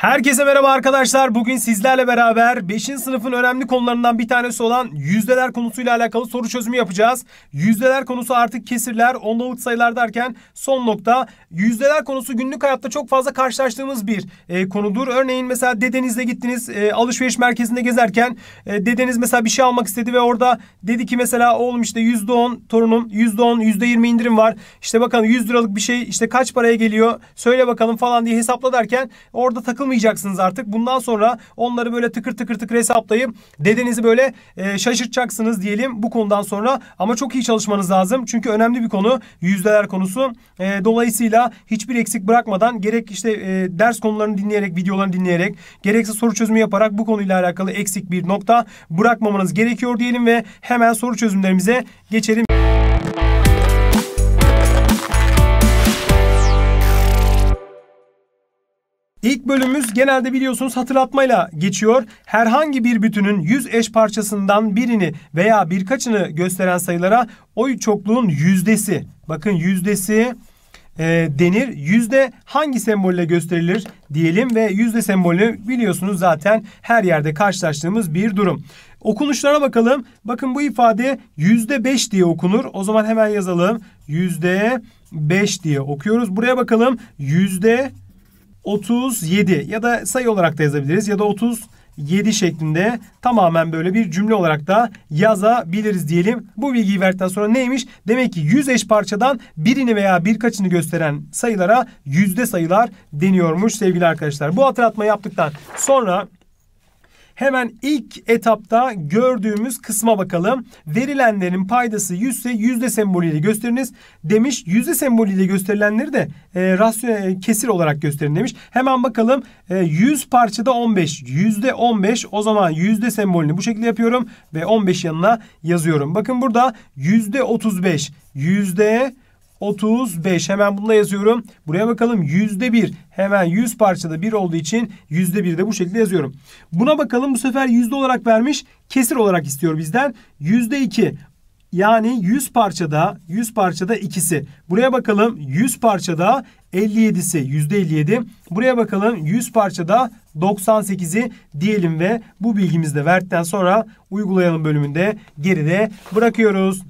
Herkese merhaba arkadaşlar. Bugün sizlerle beraber 5. sınıfın önemli konularından bir tanesi olan yüzdeler konusuyla alakalı soru çözümü yapacağız. Yüzdeler konusu artık kesirler, ondalık sayılar derken son nokta. Yüzdeler konusu günlük hayatta çok fazla karşılaştığımız bir e, konudur. Örneğin mesela dedenizle gittiniz e, alışveriş merkezinde gezerken e, dedeniz mesela bir şey almak istedi ve orada dedi ki mesela oğlum işte %10 torunum %10 %20 indirim var. İşte bakalım 100 liralık bir şey işte kaç paraya geliyor söyle bakalım falan diye hesapla derken orada takılmışsınız yapamayacaksınız artık. Bundan sonra onları böyle tıkır tıkır tıkır hesaplayıp dedenizi böyle e, şaşırtacaksınız diyelim bu konudan sonra. Ama çok iyi çalışmanız lazım. Çünkü önemli bir konu yüzdeler konusu. E, dolayısıyla hiçbir eksik bırakmadan gerek işte e, ders konularını dinleyerek, videolarını dinleyerek, gerekse soru çözümü yaparak bu konuyla alakalı eksik bir nokta bırakmamanız gerekiyor diyelim ve hemen soru çözümlerimize geçelim. İlk bölümümüz genelde biliyorsunuz hatırlatmayla geçiyor. Herhangi bir bütünün yüz eş parçasından birini veya birkaçını gösteren sayılara oy çokluğun yüzdesi. Bakın yüzdesi e, denir. Yüzde hangi sembolle gösterilir diyelim ve yüzde sembolü biliyorsunuz zaten her yerde karşılaştığımız bir durum. Okunuşlara bakalım. Bakın bu ifade yüzde beş diye okunur. O zaman hemen yazalım. Yüzde beş diye okuyoruz. Buraya bakalım. Yüzde beş 37 ya da sayı olarak da yazabiliriz ya da 30 7 şeklinde tamamen böyle bir cümle olarak da yazabiliriz diyelim. Bu bilgiyi verdikten sonra neymiş? Demek ki 100 eş parçadan birini veya birkaçını gösteren sayılara yüzde sayılar deniyormuş sevgili arkadaşlar. Bu hatırlatma yaptıktan sonra Hemen ilk etapta gördüğümüz kısma bakalım. Verilenlerin paydası 100 ise yüzde semboliyle gösteriniz demiş. Yüzde semboliyle gösterilenleri de e, rasyon, e, kesir olarak gösterin demiş. Hemen bakalım e, 100 parçada 15. Yüzde 15 o zaman yüzde sembolünü bu şekilde yapıyorum ve 15 yanına yazıyorum. Bakın burada yüzde 35, yüzde 35. Hemen bunu da yazıyorum. Buraya bakalım %1. Hemen 100 parçada 1 olduğu için %1 de bu şekilde yazıyorum. Buna bakalım bu sefer yüzde olarak vermiş. Kesir olarak istiyor bizden. %2. Yani 100 parçada 100 parçada ikisi. Buraya bakalım 100 parçada 57'si %57. Buraya bakalım 100 parçada 98'i diyelim ve bu bilgimizi de verdikten sonra uygulayalım bölümünde geride bırakıyoruz.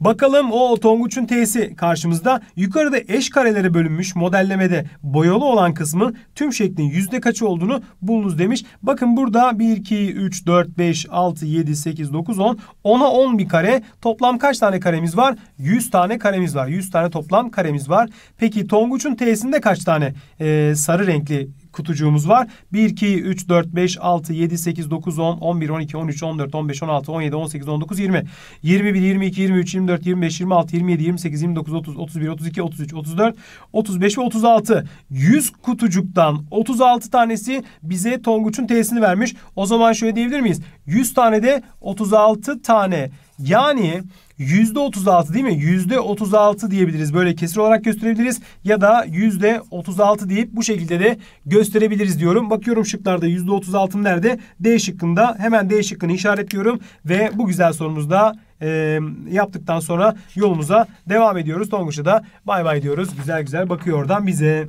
Bakalım o Tonguç'un T'si karşımızda. Yukarıda eş karelere bölünmüş modellemede boyalı olan kısmın tüm şeklin yüzde kaç olduğunu bulunuz demiş. Bakın burada 1, 2, 3, 4, 5, 6, 7, 8, 9, 10. 10'a 10 bir kare. Toplam kaç tane karemiz var? 100 tane karemiz var. 100 tane toplam karemiz var. Peki Tonguç'un T'sinde kaç tane e, sarı renkli kutucuğumuz var. 1, 2, 3, 4, 5, 6, 7, 8, 9, 10, 11, 12, 13, 14, 15, 16, 17, 18, 19, 20, 21, 22, 23, 24, 25, 26, 27, 28, 29, 30, 31, 32, 33, 34, 35 ve 36. 100 kutucuktan 36 tanesi bize Tonguç'un T'sini vermiş. O zaman şöyle diyebilir miyiz? 100 tane de 36 tane yani %36 değil mi? %36 diyebiliriz. Böyle kesir olarak gösterebiliriz. Ya da %36 deyip bu şekilde de gösterebiliriz diyorum. Bakıyorum şıklarda %36 nerede? D şıkkında. Hemen D şıkkını işaretliyorum. Ve bu güzel sorumuzda e, yaptıktan sonra yolumuza devam ediyoruz. Tonguç'a da bay bay diyoruz. Güzel güzel bakıyor oradan bize.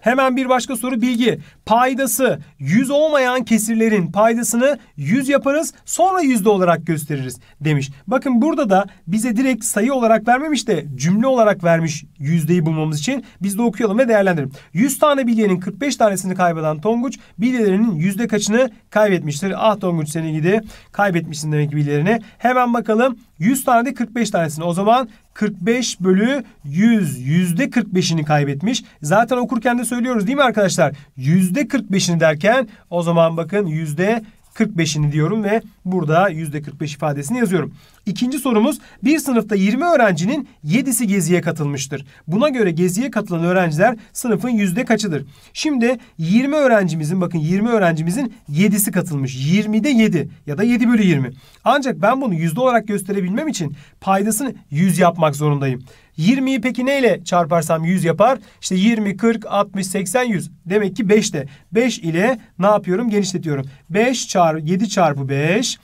Hemen bir başka soru bilgi. Paydası 100 olmayan kesirlerin paydasını 100 yaparız sonra yüzde olarak gösteririz demiş. Bakın burada da bize direkt sayı olarak vermemiş de cümle olarak vermiş yüzdeyi bulmamız için. Biz de okuyalım ve değerlendirelim. 100 tane bilyenin 45 tanesini kaybeden Tonguç bilyelerinin yüzde kaçını kaybetmiştir? Ah Tonguç seni gidi kaybetmişsin demek bilyerini. Hemen bakalım 100 tane de 45 tanesini. O zaman 45 bölü 100. Yüzde 45'ini kaybetmiş. Zaten okurken de söylüyoruz değil mi arkadaşlar? Yüzde 45'ini derken o zaman bakın yüzde 45'ini diyorum ve burada %45 ifadesini yazıyorum. İkinci sorumuz bir sınıfta 20 öğrencinin 7'si geziye katılmıştır. Buna göre geziye katılan öğrenciler sınıfın yüzde kaçıdır? Şimdi 20 öğrencimizin bakın 20 öğrencimizin 7'si katılmış. 20'de 7 ya da 7 bölü 20. Ancak ben bunu yüzde olarak gösterebilmem için paydasını 100 yapmak zorundayım. 20'yi peki neyle çarparsam 100 yapar? İşte 20, 40, 60, 80, 100. Demek ki 5 de. 5 ile ne yapıyorum? Genişletiyorum. 5 çarpı 7 çarpı 5.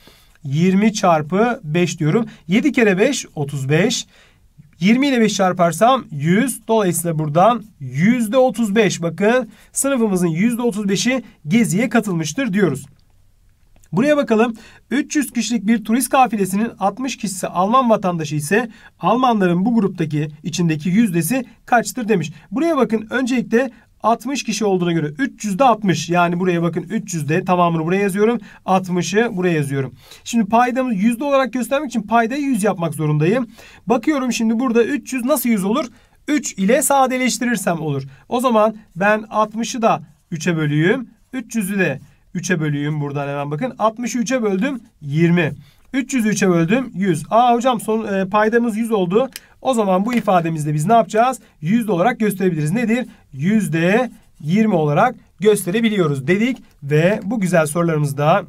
20 çarpı 5 diyorum. 7 kere 5 35. 20 ile 5 çarparsam 100. Dolayısıyla buradan %35 bakın sınıfımızın %35'i geziye katılmıştır diyoruz. Buraya bakalım. 300 kişilik bir turist kafilesinin 60 kişisi Alman vatandaşı ise Almanların bu gruptaki içindeki yüzdesi kaçtır demiş. Buraya bakın öncelikle 60 kişi olduğuna göre 300'de 60 yani buraya bakın 300'de tamamını buraya yazıyorum 60'ı buraya yazıyorum. Şimdi paydamı yüzde olarak göstermek için paydayı 100 yapmak zorundayım. Bakıyorum şimdi burada 300 nasıl 100 olur? 3 ile sadeleştirirsem olur. O zaman ben 60'ı da 3'e bölüyüm 300'ü de 3'e bölüyüm buradan hemen bakın. 63'e böldüm 20. 300'ü 3'e böldüm 100. Aa hocam son, e, paydamız 100 oldu. O zaman bu ifademizde biz ne yapacağız? Yüzde olarak gösterebiliriz. Nedir? Yüzde 20 olarak gösterebiliyoruz dedik. Ve bu güzel sorularımızda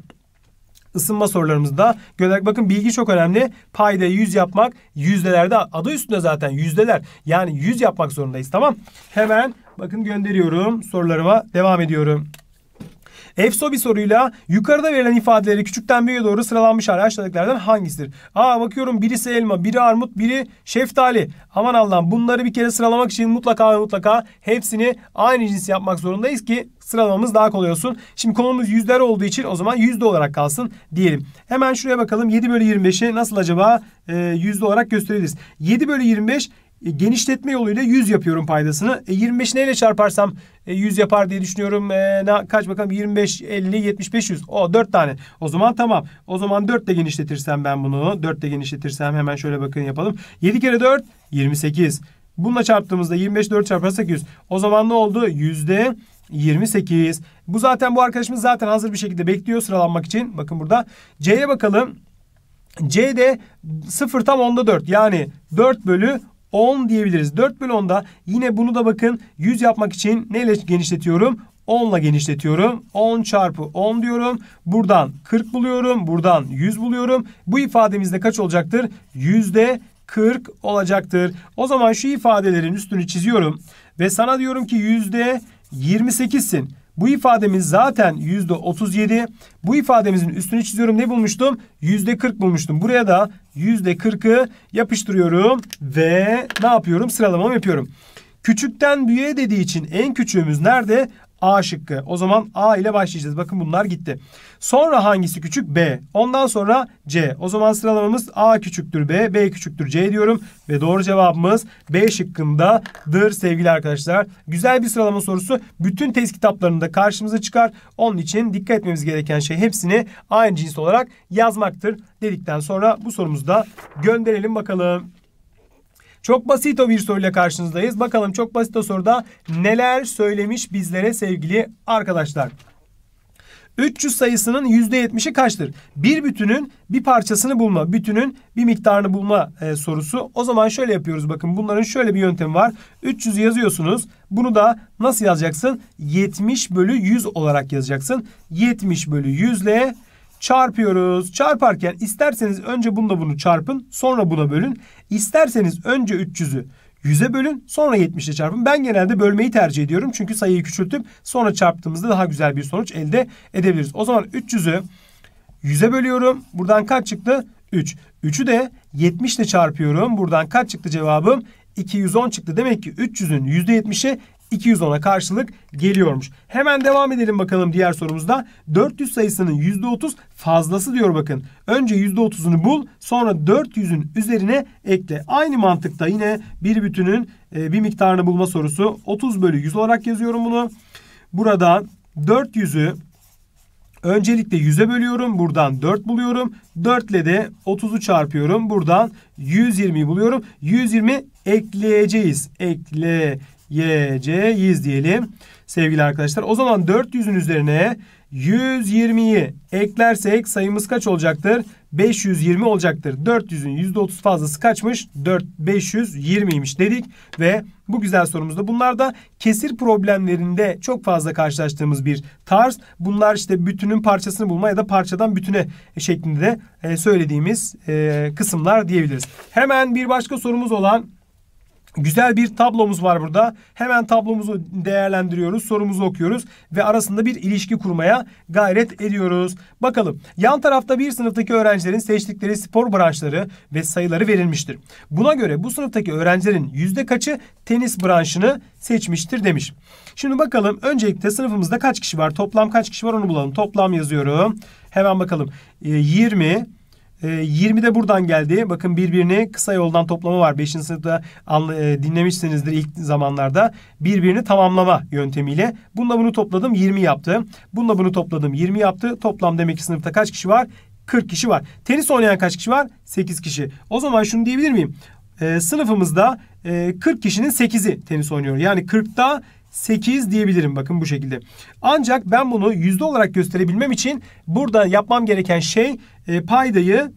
ısınma sorularımızda gördük. Bakın bilgi çok önemli. Payda 100 yapmak yüzdelerde adı üstünde zaten yüzdeler. Yani 100 yapmak zorundayız tamam. Hemen bakın gönderiyorum sorularıma devam ediyorum. EFSO bir soruyla yukarıda verilen ifadeleri küçükten büyüğe doğru sıralanmış hali hangisidir? Aa bakıyorum birisi elma, biri armut, biri şeftali. Aman Allah'ım bunları bir kere sıralamak için mutlaka ve mutlaka hepsini aynı cins yapmak zorundayız ki sıralamamız daha kolay olsun. Şimdi konumuz yüzler olduğu için o zaman yüzde olarak kalsın diyelim. Hemen şuraya bakalım 7 bölü 25'i nasıl acaba e, yüzde olarak gösteririz. 7 bölü 25 e, genişletme yoluyla 100 yapıyorum paydasını. E, 25 neyle çarparsam e, 100 yapar diye düşünüyorum. E, na, kaç bakalım 25, 50, 75, 100. O 4 tane. O zaman tamam. O zaman 4 de genişletirsem ben bunu. 4 de genişletirsem hemen şöyle bakın yapalım. 7 kere 4 28. Bununla çarptığımızda 25 4 çarparsak 100. O zaman ne oldu? Yüzde 28. Bu zaten bu arkadaşımız zaten hazır bir şekilde bekliyor sıralanmak için. Bakın burada. C'ye bakalım. C'de 0 tam onda 4. Yani 4 bölü 10 diyebiliriz. 4 bölü 10'da yine bunu da bakın 100 yapmak için neyle genişletiyorum? 10 ile genişletiyorum. 10 çarpı 10 diyorum. Buradan 40 buluyorum. Buradan 100 buluyorum. Bu ifademizde kaç olacaktır? Yüzde 40 olacaktır. O zaman şu ifadelerin üstünü çiziyorum. Ve sana diyorum ki yüzde 28'sin. Bu ifademiz zaten yüzde %37. Bu ifademizin üstünü çiziyorum. Ne bulmuştum? Yüzde %40 bulmuştum. Buraya da yüzde %40'ı yapıştırıyorum ve ne yapıyorum? Sıralamamı yapıyorum. Küçükten büyüğe dediği için en küçüğümüz nerede? A şıkkı. O zaman A ile başlayacağız. Bakın bunlar gitti. Sonra hangisi küçük? B. Ondan sonra C. O zaman sıralamamız A küçüktür B, B küçüktür C diyorum. Ve doğru cevabımız B şıkkındadır sevgili arkadaşlar. Güzel bir sıralama sorusu. Bütün test kitaplarında karşımıza çıkar. Onun için dikkat etmemiz gereken şey hepsini aynı cins olarak yazmaktır dedikten sonra bu sorumuzu da gönderelim bakalım. Çok basit o bir soruyla karşınızdayız. Bakalım çok basit o soruda neler söylemiş bizlere sevgili arkadaşlar. 300 sayısının %70'i kaçtır? Bir bütünün bir parçasını bulma, bütünün bir miktarını bulma e, sorusu. O zaman şöyle yapıyoruz bakın bunların şöyle bir yöntemi var. 300 yazıyorsunuz. Bunu da nasıl yazacaksın? 70 bölü 100 olarak yazacaksın. 70 bölü 100 ile çarpıyoruz. Çarparken isterseniz önce bunu da bunu çarpın sonra buna bölün. İsterseniz önce 300'ü 100'e bölün sonra 70'e çarpın. Ben genelde bölmeyi tercih ediyorum. Çünkü sayıyı küçültüp sonra çarptığımızda daha güzel bir sonuç elde edebiliriz. O zaman 300'ü 100'e bölüyorum. Buradan kaç çıktı? 3. 3'ü de 70 ile çarpıyorum. Buradan kaç çıktı cevabım? 210 çıktı. Demek ki 300'ün %70'i 210'a karşılık geliyormuş. Hemen devam edelim bakalım diğer sorumuzda. 400 sayısının %30 fazlası diyor bakın. Önce %30'unu bul sonra 400'ün üzerine ekle. Aynı mantıkta yine bir bütünün e, bir miktarını bulma sorusu. 30 bölü 100 olarak yazıyorum bunu. Burada 400'ü Öncelikle 100'e bölüyorum. Buradan 4 buluyorum. 4 ile de 30'u çarpıyorum. Buradan 120'yi buluyorum. 120 ekleyeceğiz. Ekle. Yc C, diyelim. Sevgili arkadaşlar o zaman 400'ün üzerine 120'yi eklersek sayımız kaç olacaktır? 520 olacaktır. 400'ün %30 fazlası kaçmış? 4 520'ymiş dedik ve bu güzel sorumuzda bunlar da kesir problemlerinde çok fazla karşılaştığımız bir tarz. Bunlar işte bütünün parçasını bulma ya da parçadan bütüne şeklinde de e, söylediğimiz e, kısımlar diyebiliriz. Hemen bir başka sorumuz olan Güzel bir tablomuz var burada. Hemen tablomuzu değerlendiriyoruz, sorumuzu okuyoruz ve arasında bir ilişki kurmaya gayret ediyoruz. Bakalım. Yan tarafta bir sınıftaki öğrencilerin seçtikleri spor branşları ve sayıları verilmiştir. Buna göre bu sınıftaki öğrencilerin yüzde kaçı tenis branşını seçmiştir demiş. Şimdi bakalım öncelikle sınıfımızda kaç kişi var? Toplam kaç kişi var onu bulalım. Toplam yazıyorum. Hemen bakalım. E, ee, 20 e, ee, 20'de buradan geldi. Bakın birbirini kısa yoldan toplama var. 5. sınıfta e, dinlemişsinizdir ilk zamanlarda. Birbirini tamamlama yöntemiyle. Bununla bunu topladım 20 yaptı. Bununla bunu topladım 20 yaptı. Toplam demek ki sınıfta kaç kişi var? 40 kişi var. Tenis oynayan kaç kişi var? 8 kişi. O zaman şunu diyebilir miyim? E, sınıfımızda e, 40 kişinin 8'i tenis oynuyor. Yani 40'ta 8 diyebilirim bakın bu şekilde. Ancak ben bunu yüzde olarak gösterebilmem için burada yapmam gereken şey e, paydayı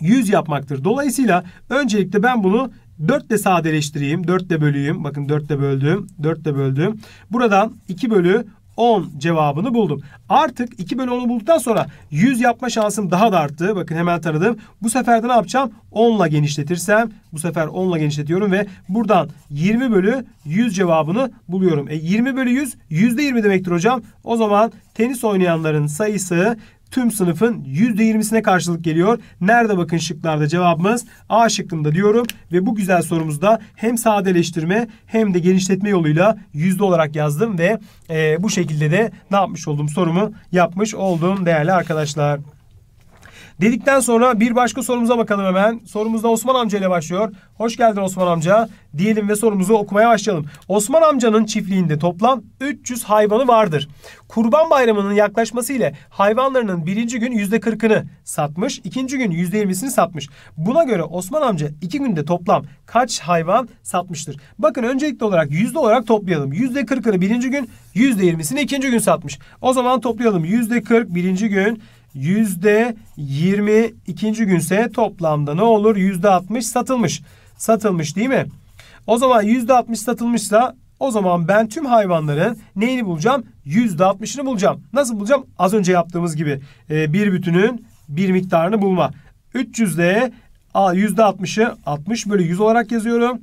100 yapmaktır. Dolayısıyla öncelikle ben bunu 4 ile sadeleştireyim. 4 ile bölüyüm. Bakın 4 ile böldüm. 4 ile böldüm. Buradan 2 bölü 10 cevabını buldum. Artık 2 bölü 10'u bulduktan sonra 100 yapma şansım daha da arttı. Bakın hemen taradım. Bu sefer de ne yapacağım? 10 ile genişletirsem bu sefer 10 ile genişletiyorum ve buradan 20 bölü 100 cevabını buluyorum. E 20 bölü 100 %20 demektir hocam. O zaman tenis oynayanların sayısı tüm sınıfın %20'sine karşılık geliyor. Nerede bakın şıklarda cevabımız A şıkkında diyorum ve bu güzel sorumuzda hem sadeleştirme hem de genişletme yoluyla yüzde olarak yazdım ve e, bu şekilde de ne yapmış olduğum sorumu yapmış oldum değerli arkadaşlar. Dedikten sonra bir başka sorumuza bakalım hemen. Sorumuz da Osman amca ile başlıyor. Hoş geldin Osman amca diyelim ve sorumuzu okumaya başlayalım. Osman amcanın çiftliğinde toplam 300 hayvanı vardır. Kurban bayramının yaklaşması ile hayvanlarının birinci gün yüzde %40'ını satmış, ikinci gün yüzde %20'sini satmış. Buna göre Osman amca iki günde toplam kaç hayvan satmıştır? Bakın öncelikli olarak yüzde olarak toplayalım. Yüzde %40'ını birinci gün, yüzde %20'sini ikinci gün satmış. O zaman toplayalım. Yüzde %40 birinci gün, yüzde yirmi ikinci günse toplamda ne olur? Yüzde altmış satılmış. Satılmış değil mi? O zaman yüzde altmış satılmışsa o zaman ben tüm hayvanların neyini bulacağım? Yüzde altmışını bulacağım. Nasıl bulacağım? Az önce yaptığımız gibi e, bir bütünün bir miktarını bulma. 300'de yüzde 60'ı 60 bölü 100 olarak yazıyorum.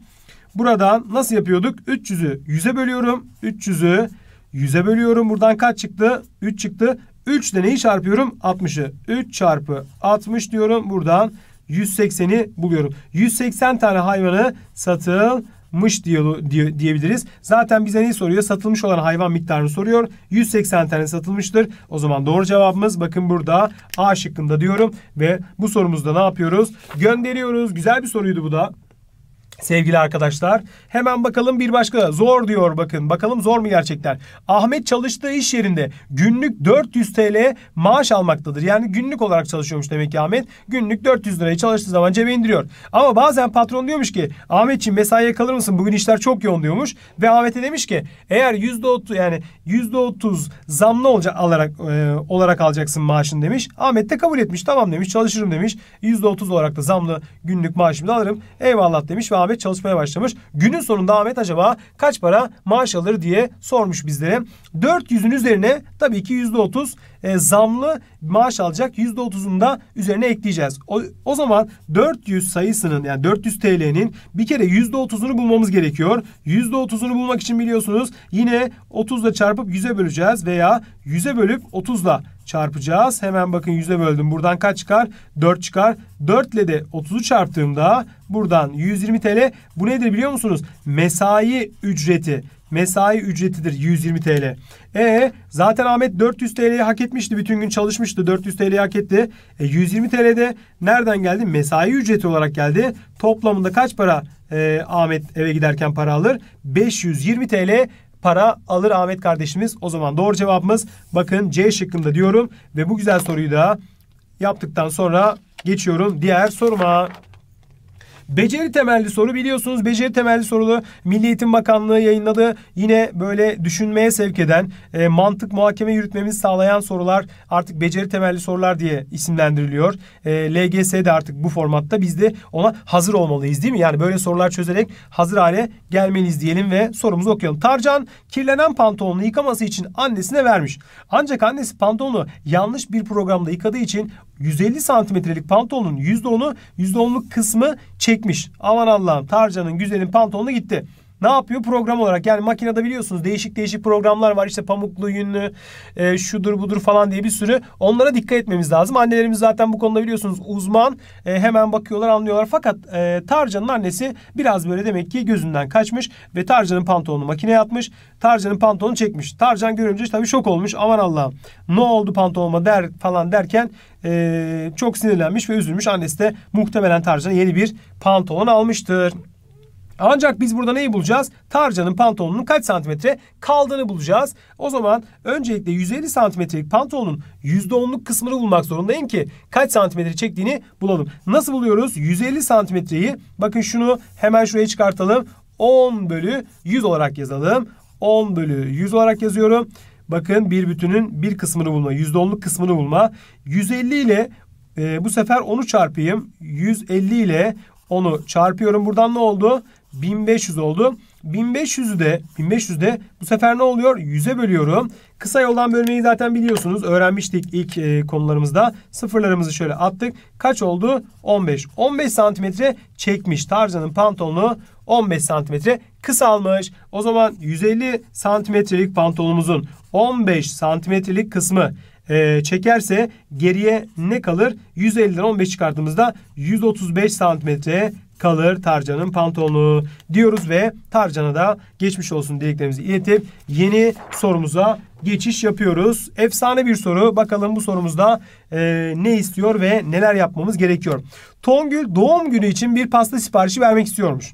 Buradan nasıl yapıyorduk? 300'ü 100'e bölüyorum. 300'ü 100'e bölüyorum. Buradan kaç çıktı? 3 çıktı. 3 ile neyi çarpıyorum? 60'ı. 3 çarpı 60 diyorum. Buradan 180'i buluyorum. 180 tane hayvanı satılmış diye, diye, diyebiliriz. Zaten bize neyi soruyor? Satılmış olan hayvan miktarını soruyor. 180 tane satılmıştır. O zaman doğru cevabımız bakın burada A şıkkında diyorum. Ve bu sorumuzda ne yapıyoruz? Gönderiyoruz. Güzel bir soruydu bu da sevgili arkadaşlar. Hemen bakalım bir başka zor diyor bakın. Bakalım zor mu gerçekten? Ahmet çalıştığı iş yerinde günlük 400 TL maaş almaktadır. Yani günlük olarak çalışıyormuş demek ki Ahmet. Günlük 400 lirayı çalıştığı zaman cebe indiriyor. Ama bazen patron diyormuş ki Ahmetciğim mesaiye kalır mısın? Bugün işler çok yoğun diyormuş. Ve Ahmet'e demiş ki eğer %30 yani %30 zamlı olacak alarak e, olarak alacaksın maaşını demiş. Ahmet de kabul etmiş. Tamam demiş. Çalışırım demiş. %30 olarak da zamlı günlük maaşımı da alırım. Eyvallah demiş ve Ahmet Ahmet çalışmaya başlamış. Günün sonunda Ahmet acaba kaç para maaş alır diye sormuş bizlere. 400'ün üzerine tabii ki %30 e, zamlı maaş alacak. %30'unu da üzerine ekleyeceğiz. O, o zaman 400 sayısının yani 400 TL'nin bir kere %30'unu bulmamız gerekiyor. %30'unu bulmak için biliyorsunuz yine 30'la çarpıp 100'e böleceğiz veya 100'e bölüp 30'la çarpacağız. Hemen bakın 100'e böldüm. Buradan kaç çıkar? 4 çıkar. 4 ile de 30'u çarptığımda buradan 120 TL. Bu nedir biliyor musunuz? Mesai ücreti mesai ücretidir 120 TL. E zaten Ahmet 400 TL'yi hak etmişti. Bütün gün çalışmıştı. 400 TL'yi hak etti. E, 120 TL'de nereden geldi? Mesai ücreti olarak geldi. Toplamında kaç para e, Ahmet eve giderken para alır? 520 TL para alır Ahmet kardeşimiz. O zaman doğru cevabımız bakın C şıkkında diyorum ve bu güzel soruyu da yaptıktan sonra geçiyorum diğer soruma. Beceri temelli soru biliyorsunuz beceri temelli sorulu Milli Eğitim Bakanlığı yayınladı. Yine böyle düşünmeye sevk eden, e, mantık muhakeme yürütmemizi sağlayan sorular artık beceri temelli sorular diye isimlendiriliyor. E, LGS de artık bu formatta biz de ona hazır olmalıyız değil mi? Yani böyle sorular çözerek hazır hale gelmeliyiz diyelim ve sorumuzu okuyalım. Tarcan kirlenen pantolonu yıkaması için annesine vermiş. Ancak annesi pantolonu yanlış bir programda yıkadığı için 150 santimetrelik pantolonun %10'u %10'luk kısmı çekmiş. Aman Allah'ım Tarcan'ın güzelin pantolonu gitti ne yapıyor? Program olarak yani makinede biliyorsunuz değişik değişik programlar var. işte pamuklu, yünlü, e, şudur budur falan diye bir sürü. Onlara dikkat etmemiz lazım. Annelerimiz zaten bu konuda biliyorsunuz uzman. E, hemen bakıyorlar, anlıyorlar. Fakat e, Tarcan'ın annesi biraz böyle demek ki gözünden kaçmış ve Tarcan'ın pantolonunu makineye atmış. Tarcan'ın pantolonu çekmiş. Tarcan görünce tabii şok olmuş. Aman Allah'ım ne oldu pantolonuma der falan derken e, çok sinirlenmiş ve üzülmüş. Annesi de muhtemelen Tarcan'a yeni bir pantolon almıştır. Ancak biz burada neyi bulacağız? Tarcanın pantolonunun kaç santimetre kaldığını bulacağız. O zaman öncelikle 150 santimetrelik pantolonun %10'luk kısmını bulmak zorundayım ki kaç santimetre çektiğini bulalım. Nasıl buluyoruz? 150 santimetreyi bakın şunu hemen şuraya çıkartalım. 10 bölü 100 olarak yazalım. 10 bölü 100 olarak yazıyorum. Bakın bir bütünün bir kısmını bulma, %10'luk kısmını bulma. 150 ile e, bu sefer onu çarpayım. 150 ile onu çarpıyorum. Buradan ne oldu? 1500 oldu. 1500'ü de 1500 de. bu sefer ne oluyor? 100'e bölüyorum. Kısa yoldan bölmeyi zaten biliyorsunuz. Öğrenmiştik ilk e, konularımızda. Sıfırlarımızı şöyle attık. Kaç oldu? 15. 15 santimetre çekmiş. Tarzan'ın pantolonu 15 santimetre kısalmış. O zaman 150 santimetrelik pantolonumuzun 15 santimetrelik kısmı e, çekerse geriye ne kalır? 150'den 15 çıkardığımızda 135 santimetre kalır Tarcan'ın pantolonu diyoruz ve Tarcan'a da geçmiş olsun dileklerimizi iletip yeni sorumuza geçiş yapıyoruz. Efsane bir soru. Bakalım bu sorumuzda e, ne istiyor ve neler yapmamız gerekiyor. Tongül doğum günü için bir pasta siparişi vermek istiyormuş.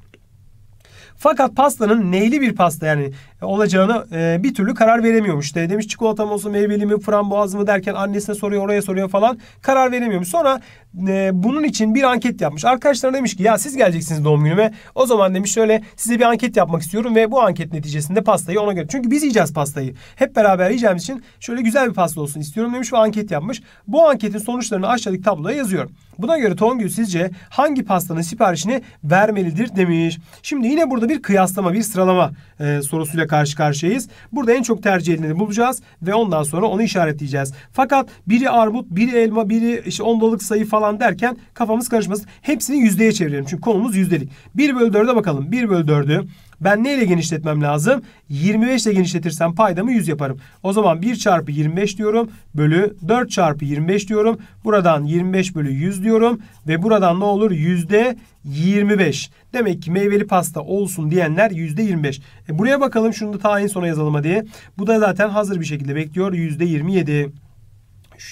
Fakat pastanın neyli bir pasta yani e, olacağını e, bir türlü karar veremiyormuş. İşte demiş çikolata mı olsun meyveli mi frambuaz mı derken annesine soruyor oraya soruyor falan karar veremiyormuş. Sonra e, bunun için bir anket yapmış. Arkadaşlarına demiş ki ya siz geleceksiniz doğum günüme. O zaman demiş şöyle size bir anket yapmak istiyorum ve bu anket neticesinde pastayı ona göre. Çünkü biz yiyeceğiz pastayı. Hep beraber yiyeceğimiz için şöyle güzel bir pasta olsun istiyorum demiş ve anket yapmış. Bu anketin sonuçlarını aşağıdaki tabloya yazıyorum. Buna göre Tongül sizce hangi pastanın siparişini vermelidir demiş. Şimdi yine burada bir kıyaslama, bir sıralama e, sorusuyla karşı karşıyayız. Burada en çok tercih edileni bulacağız ve ondan sonra onu işaretleyeceğiz. Fakat biri armut, biri elma, biri işte ondalık sayı falan derken kafamız karışmasın. Hepsini yüzdeye çevirelim. Çünkü konumuz yüzdelik. 1 bölü 4'e bakalım. 1 bölü 4'ü ben neyle genişletmem lazım? 25 ile genişletirsem paydamı 100 yaparım. O zaman 1 çarpı 25 diyorum. Bölü 4 çarpı 25 diyorum. Buradan 25 bölü 100 diyorum. Ve buradan ne olur? Yüzde 25. Demek ki meyveli pasta olsun diyenler yüzde 25. E buraya bakalım. Şunu da ta en sona yazalım diye. Bu da zaten hazır bir şekilde bekliyor. Yüzde 27.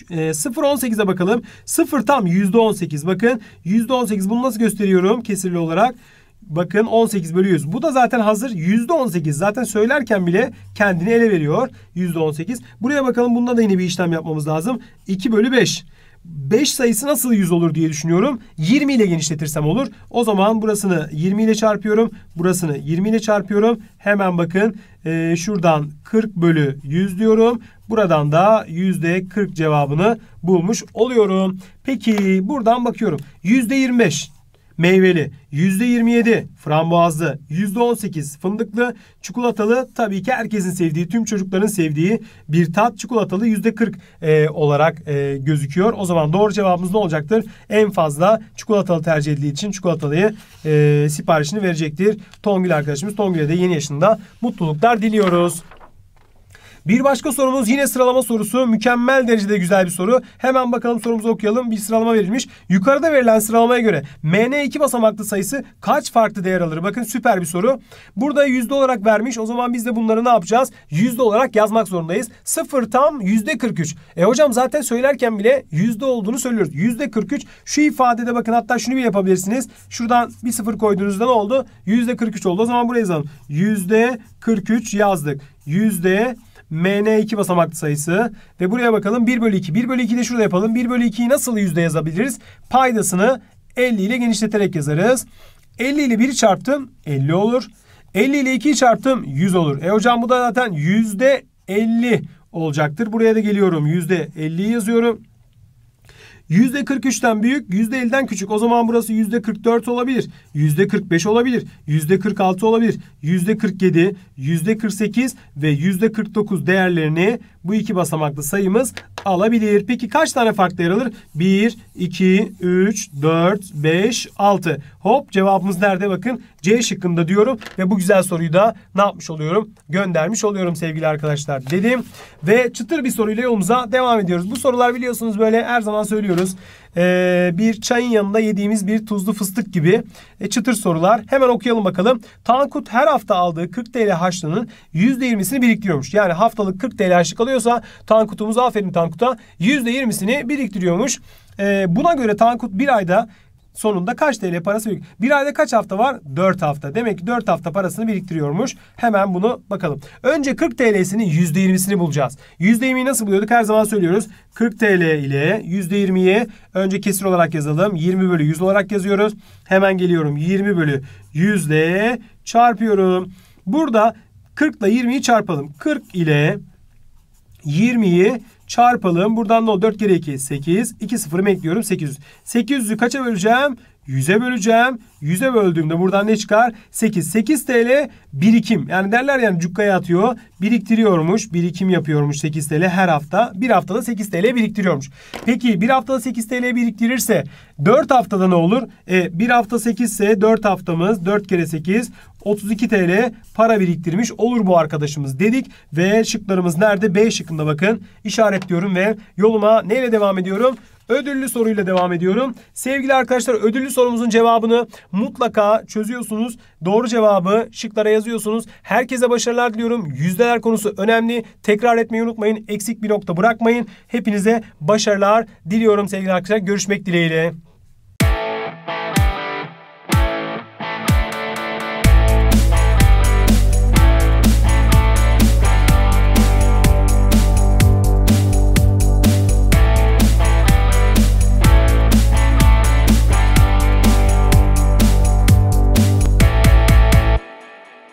0.18'e bakalım. 0 tam %18 bakın. %18 bunu nasıl gösteriyorum kesirli olarak? Bakın 18 bölü 100. Bu da zaten hazır. %18 zaten söylerken bile kendini ele veriyor. %18. Buraya bakalım bunda da yine bir işlem yapmamız lazım. 2 bölü 5. 5 sayısı nasıl 100 olur diye düşünüyorum. 20 ile genişletirsem olur. O zaman burasını 20 ile çarpıyorum. Burasını 20 ile çarpıyorum. Hemen bakın e, şuradan 40 bölü 100 diyorum. Buradan da %40 cevabını bulmuş oluyorum. Peki buradan bakıyorum. %25 meyveli, %27 frambuazlı, %18 fındıklı, çikolatalı tabii ki herkesin sevdiği, tüm çocukların sevdiği bir tat çikolatalı %40 e, olarak e, gözüküyor. O zaman doğru cevabımız ne olacaktır? En fazla çikolatalı tercih edildiği için çikolatalıyı e, siparişini verecektir. Tongül arkadaşımız Tongül'e de yeni yaşında mutluluklar diliyoruz. Bir başka sorumuz yine sıralama sorusu. Mükemmel derecede güzel bir soru. Hemen bakalım sorumuzu okuyalım. Bir sıralama verilmiş. Yukarıda verilen sıralamaya göre MN2 basamaklı sayısı kaç farklı değer alır? Bakın süper bir soru. Burada yüzde olarak vermiş. O zaman biz de bunları ne yapacağız? Yüzde olarak yazmak zorundayız. Sıfır tam yüzde 43. E hocam zaten söylerken bile yüzde olduğunu söylüyoruz. Yüzde 43. Şu ifadede bakın hatta şunu bile yapabilirsiniz. Şuradan bir sıfır koyduğunuzda ne oldu? Yüzde 43 oldu. O zaman buraya yazalım. Yüzde 43 yazdık. Yüzde MN2 basamaklı sayısı. Ve buraya bakalım 1 bölü 2. 1 bölü 2'yi de şurada yapalım. 1 bölü 2'yi nasıl yüzde yazabiliriz? Paydasını 50 ile genişleterek yazarız. 50 ile 1'i çarptım 50 olur. 50 ile 2'yi çarptım 100 olur. E hocam bu da zaten yüzde 50 olacaktır. Buraya da geliyorum. Yüzde 50'yi yazıyorum. %43'ten büyük, %50'den küçük. O zaman burası %44 olabilir, %45 olabilir, %46 olabilir, %47, %48 ve %49 değerlerini bu iki basamaklı sayımız alabilir. Peki kaç tane farklı yer alır? 1, 2, 3, 4, 5, 6. Hop cevabımız nerede bakın. C şıkkında diyorum ve bu güzel soruyu da ne yapmış oluyorum? Göndermiş oluyorum sevgili arkadaşlar dedim. Ve çıtır bir soruyla yolumuza devam ediyoruz. Bu sorular biliyorsunuz böyle her zaman söylüyoruz. Ee, bir çayın yanında yediğimiz bir tuzlu fıstık gibi e, çıtır sorular. Hemen okuyalım bakalım. Tankut her hafta aldığı 40 TL haşlının %20'sini biriktiriyormuş. Yani haftalık 40 TL haşlık alıyorsa Tankut'umuz aferin Tankut'a %20'sini biriktiriyormuş. E, buna göre Tankut bir ayda sonunda kaç TL parası birik? Bir ayda kaç hafta var? 4 hafta. Demek ki 4 hafta parasını biriktiriyormuş. Hemen bunu bakalım. Önce 40 TL'sinin %20'sini bulacağız. %20'yi nasıl buluyorduk? Her zaman söylüyoruz. 40 TL ile %20'yi önce kesir olarak yazalım. 20 bölü 100 olarak yazıyoruz. Hemen geliyorum. 20 bölü 100 ile çarpıyorum. Burada 40 ile 20'yi çarpalım. 40 ile 20'yi çarpalım. Buradan ne da 4 kere 2 8. 2 sıfırımı ekliyorum 800. 800'ü kaça böleceğim? 100'e böleceğim. 100'e böldüğümde buradan ne çıkar? 8. 8 TL birikim. Yani derler yani cukkaya atıyor. Biriktiriyormuş. Birikim yapıyormuş 8 TL her hafta. Bir haftada 8 TL biriktiriyormuş. Peki bir haftada 8 TL biriktirirse 4 haftada ne olur? E, 1 hafta 8 ise 4 haftamız 4 kere 8 32 TL para biriktirmiş olur bu arkadaşımız dedik. Ve şıklarımız nerede? B şıkkında bakın. işaretliyorum ve yoluma neyle devam ediyorum? Ödüllü soruyla devam ediyorum. Sevgili arkadaşlar ödüllü sorumuzun cevabını mutlaka çözüyorsunuz. Doğru cevabı şıklara yazıyorsunuz. Herkese başarılar diliyorum. Yüzdeler konusu önemli. Tekrar etmeyi unutmayın. Eksik bir nokta bırakmayın. Hepinize başarılar diliyorum sevgili arkadaşlar. Görüşmek dileğiyle.